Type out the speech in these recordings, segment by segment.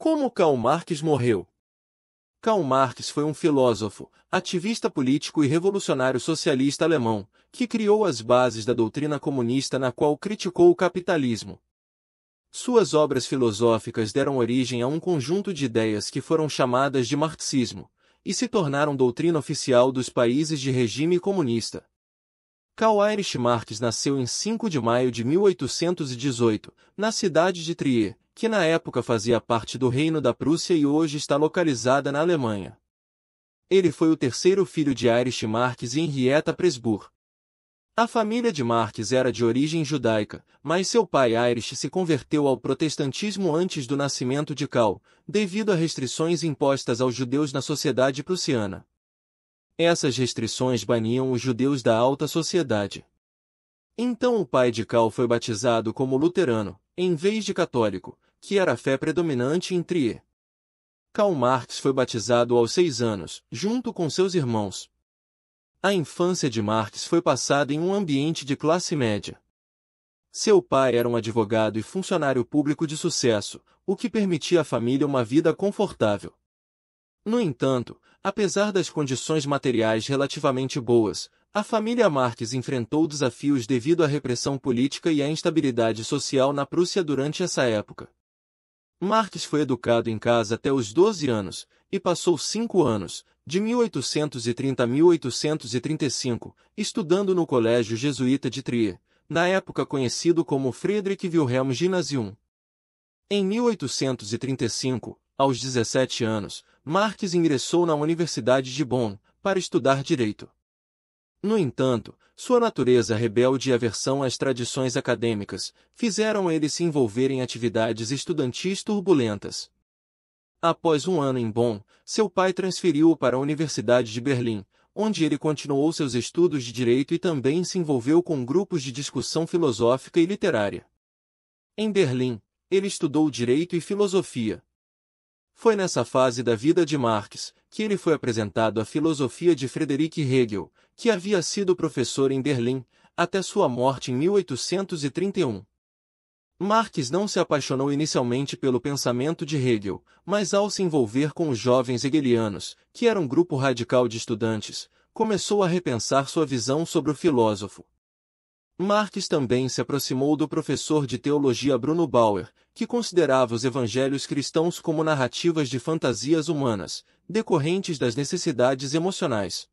Como Karl Marx morreu? Karl Marx foi um filósofo, ativista político e revolucionário socialista alemão, que criou as bases da doutrina comunista na qual criticou o capitalismo. Suas obras filosóficas deram origem a um conjunto de ideias que foram chamadas de marxismo, e se tornaram doutrina oficial dos países de regime comunista. Karl Heinrich Marx nasceu em 5 de maio de 1818, na cidade de Trier, que na época fazia parte do Reino da Prússia e hoje está localizada na Alemanha. Ele foi o terceiro filho de Irish Marx e Henrietta Presburg. A família de Marx era de origem judaica, mas seu pai Irish se converteu ao protestantismo antes do nascimento de Karl, devido a restrições impostas aos judeus na sociedade prussiana. Essas restrições baniam os judeus da alta sociedade. Então o pai de Karl foi batizado como luterano, em vez de católico, que era a fé predominante em Trier. Karl Marx foi batizado aos seis anos, junto com seus irmãos. A infância de Marx foi passada em um ambiente de classe média. Seu pai era um advogado e funcionário público de sucesso, o que permitia à família uma vida confortável. No entanto, apesar das condições materiais relativamente boas, a família Marx enfrentou desafios devido à repressão política e à instabilidade social na Prússia durante essa época. Marques foi educado em casa até os 12 anos, e passou cinco anos, de 1830 a 1835, estudando no Colégio Jesuíta de Trier, na época conhecido como Friedrich Wilhelm Gymnasium. Em 1835, aos 17 anos, Marx ingressou na Universidade de Bonn para estudar direito. No entanto, sua natureza rebelde e aversão às tradições acadêmicas fizeram ele se envolver em atividades estudantis turbulentas. Após um ano em Bonn, seu pai transferiu-o para a Universidade de Berlim, onde ele continuou seus estudos de direito e também se envolveu com grupos de discussão filosófica e literária. Em Berlim, ele estudou direito e filosofia, foi nessa fase da vida de Marx que ele foi apresentado à filosofia de Friedrich Hegel, que havia sido professor em Berlim, até sua morte em 1831. Marx não se apaixonou inicialmente pelo pensamento de Hegel, mas ao se envolver com os jovens hegelianos, que era um grupo radical de estudantes, começou a repensar sua visão sobre o filósofo. Marx também se aproximou do professor de teologia Bruno Bauer, que considerava os evangelhos cristãos como narrativas de fantasias humanas, decorrentes das necessidades emocionais.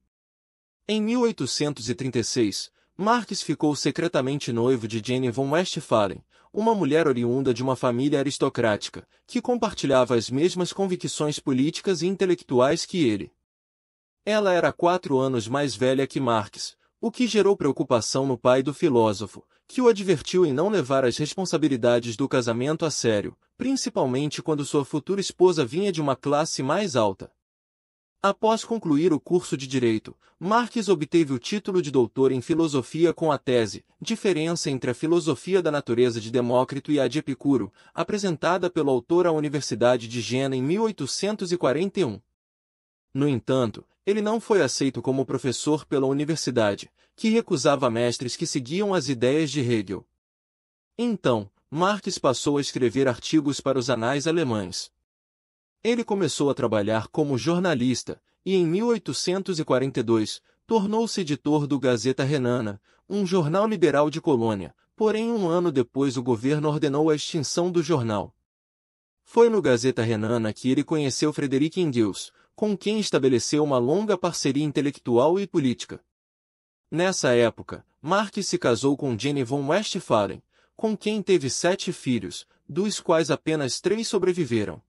Em 1836, Marx ficou secretamente noivo de Jenny von Westphalen, uma mulher oriunda de uma família aristocrática, que compartilhava as mesmas convicções políticas e intelectuais que ele. Ela era quatro anos mais velha que Marx, o que gerou preocupação no pai do filósofo, que o advertiu em não levar as responsabilidades do casamento a sério, principalmente quando sua futura esposa vinha de uma classe mais alta. Após concluir o curso de Direito, Marques obteve o título de doutor em filosofia com a tese Diferença entre a filosofia da natureza de Demócrito e a de Epicuro, apresentada pelo autor à Universidade de Jena em 1841. No entanto, ele não foi aceito como professor pela universidade, que recusava mestres que seguiam as ideias de Hegel. Então, Marx passou a escrever artigos para os anais alemães. Ele começou a trabalhar como jornalista e, em 1842, tornou-se editor do Gazeta Renana, um jornal liberal de Colônia, porém um ano depois o governo ordenou a extinção do jornal. Foi no Gazeta Renana que ele conheceu Frederic Engels, com quem estabeleceu uma longa parceria intelectual e política. Nessa época, Marx se casou com Jenny von Westphalen, com quem teve sete filhos, dos quais apenas três sobreviveram.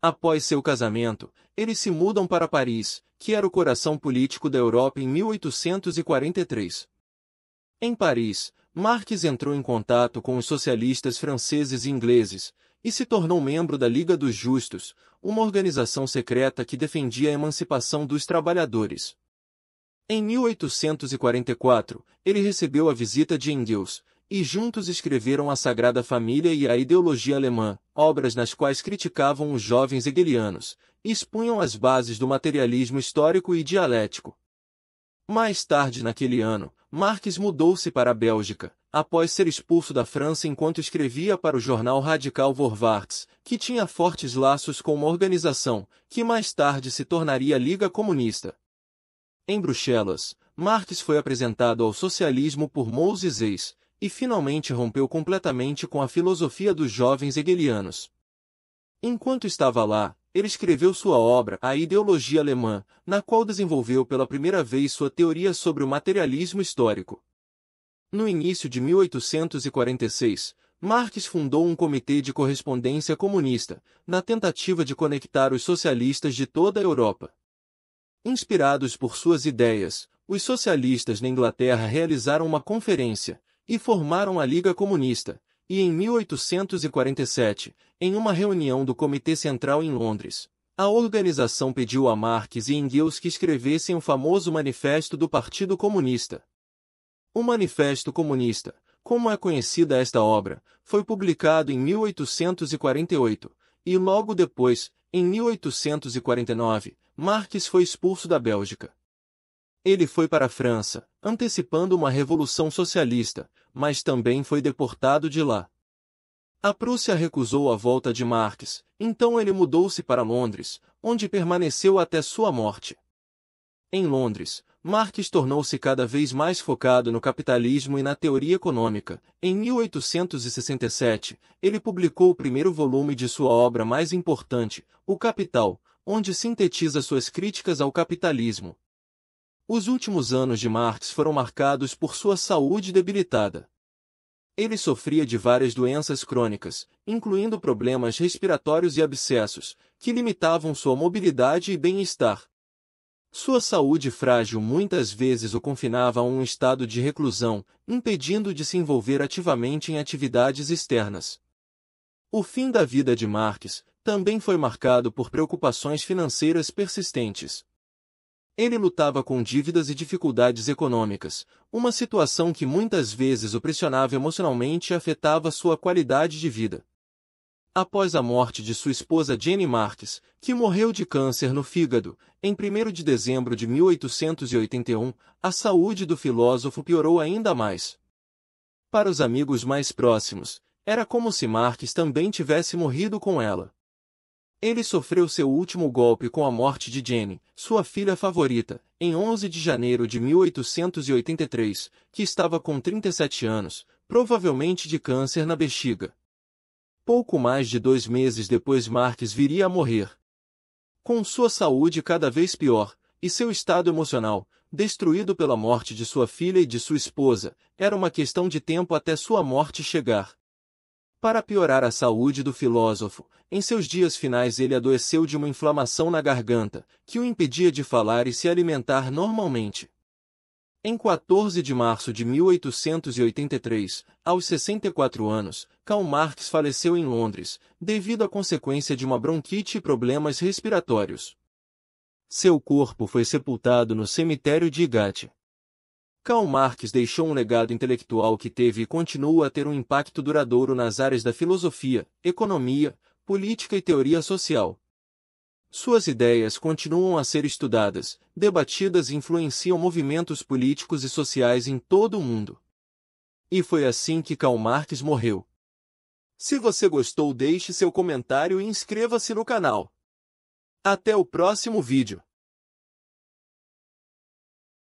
Após seu casamento, eles se mudam para Paris, que era o coração político da Europa em 1843. Em Paris, Marx entrou em contato com os socialistas franceses e ingleses, e se tornou membro da Liga dos Justos, uma organização secreta que defendia a emancipação dos trabalhadores. Em 1844, ele recebeu a visita de Engels, e juntos escreveram A Sagrada Família e A Ideologia Alemã, obras nas quais criticavam os jovens hegelianos, e expunham as bases do materialismo histórico e dialético. Mais tarde naquele ano, Marques mudou-se para a Bélgica, após ser expulso da França enquanto escrevia para o jornal radical Vorwärts, que tinha fortes laços com uma organização, que mais tarde se tornaria a Liga Comunista. Em Bruxelas, Marx foi apresentado ao socialismo por Moses Reis, e finalmente rompeu completamente com a filosofia dos jovens hegelianos. Enquanto estava lá, ele escreveu sua obra A Ideologia Alemã, na qual desenvolveu pela primeira vez sua teoria sobre o materialismo histórico. No início de 1846, Marx fundou um comitê de correspondência comunista, na tentativa de conectar os socialistas de toda a Europa. Inspirados por suas ideias, os socialistas na Inglaterra realizaram uma conferência e formaram a Liga Comunista, e em 1847, em uma reunião do Comitê Central em Londres, a organização pediu a Marx e Engels que escrevessem o famoso Manifesto do Partido Comunista. O Manifesto Comunista, como é conhecida esta obra, foi publicado em 1848, e logo depois, em 1849, Marx foi expulso da Bélgica. Ele foi para a França, antecipando uma revolução socialista, mas também foi deportado de lá. A Prússia recusou a volta de Marx, então ele mudou-se para Londres, onde permaneceu até sua morte. Em Londres, Marx tornou-se cada vez mais focado no capitalismo e na teoria econômica. Em 1867, ele publicou o primeiro volume de sua obra mais importante, O Capital, onde sintetiza suas críticas ao capitalismo, os últimos anos de Marx foram marcados por sua saúde debilitada. Ele sofria de várias doenças crônicas, incluindo problemas respiratórios e abscessos, que limitavam sua mobilidade e bem-estar. Sua saúde frágil muitas vezes o confinava a um estado de reclusão, impedindo de se envolver ativamente em atividades externas. O fim da vida de Marx também foi marcado por preocupações financeiras persistentes. Ele lutava com dívidas e dificuldades econômicas, uma situação que muitas vezes o pressionava emocionalmente e afetava sua qualidade de vida. Após a morte de sua esposa Jenny Marques, que morreu de câncer no fígado, em 1 de dezembro de 1881, a saúde do filósofo piorou ainda mais. Para os amigos mais próximos, era como se Marques também tivesse morrido com ela. Ele sofreu seu último golpe com a morte de Jenny, sua filha favorita, em 11 de janeiro de 1883, que estava com 37 anos, provavelmente de câncer na bexiga. Pouco mais de dois meses depois Marques viria a morrer. Com sua saúde cada vez pior, e seu estado emocional, destruído pela morte de sua filha e de sua esposa, era uma questão de tempo até sua morte chegar. Para piorar a saúde do filósofo, em seus dias finais ele adoeceu de uma inflamação na garganta, que o impedia de falar e se alimentar normalmente. Em 14 de março de 1883, aos 64 anos, Karl Marx faleceu em Londres, devido à consequência de uma bronquite e problemas respiratórios. Seu corpo foi sepultado no cemitério de Igate. Karl Marx deixou um legado intelectual que teve e continua a ter um impacto duradouro nas áreas da filosofia, economia, política e teoria social. Suas ideias continuam a ser estudadas, debatidas e influenciam movimentos políticos e sociais em todo o mundo. E foi assim que Karl Marx morreu. Se você gostou, deixe seu comentário e inscreva-se no canal. Até o próximo vídeo.